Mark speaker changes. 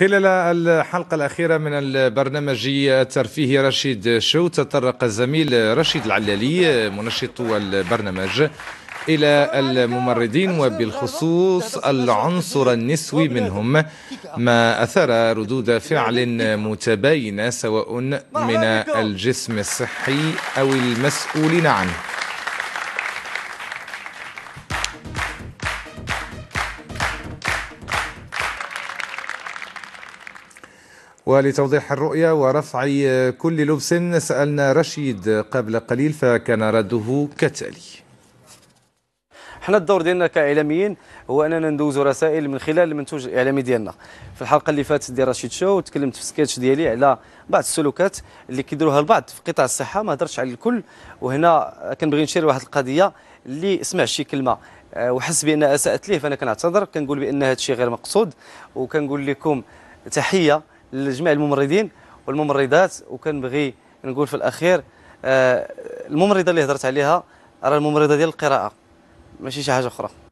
Speaker 1: خلال الحلقة الأخيرة من البرنامج الترفيهي رشيد شو تطرق الزميل رشيد العلالي منشط البرنامج إلى الممرضين وبالخصوص العنصر النسوي منهم ما أثار ردود فعل متباينة سواء من الجسم الصحي أو المسؤولين عنه ولتوضيح الرؤية ورفع كل لبس سألنا رشيد قبل قليل فكان رده كالتالي
Speaker 2: حنا الدور ديالنا كاعلاميين هو اننا ندوز رسائل من خلال المنتوج الاعلامي ديالنا في الحلقه اللي فاتت ديال رشيد شو تكلمت في سكيتش ديالي على بعض السلوكات اللي كيديروها البعض في قطاع الصحه ما هضرتش على الكل وهنا كنبغي نشير واحد القضيه اللي سمع شي كلمه آه، وحس بان اساءت ليه فانا كنعتذر كنقول بان هذا الشيء غير مقصود وكنقول لكم تحيه لجميع الممرضين والممرضات وكنبغي نقول في الاخير آه، الممرضه اللي هضرت عليها راه الممرضه ديال القراءه ماشي شي حاجه اخرى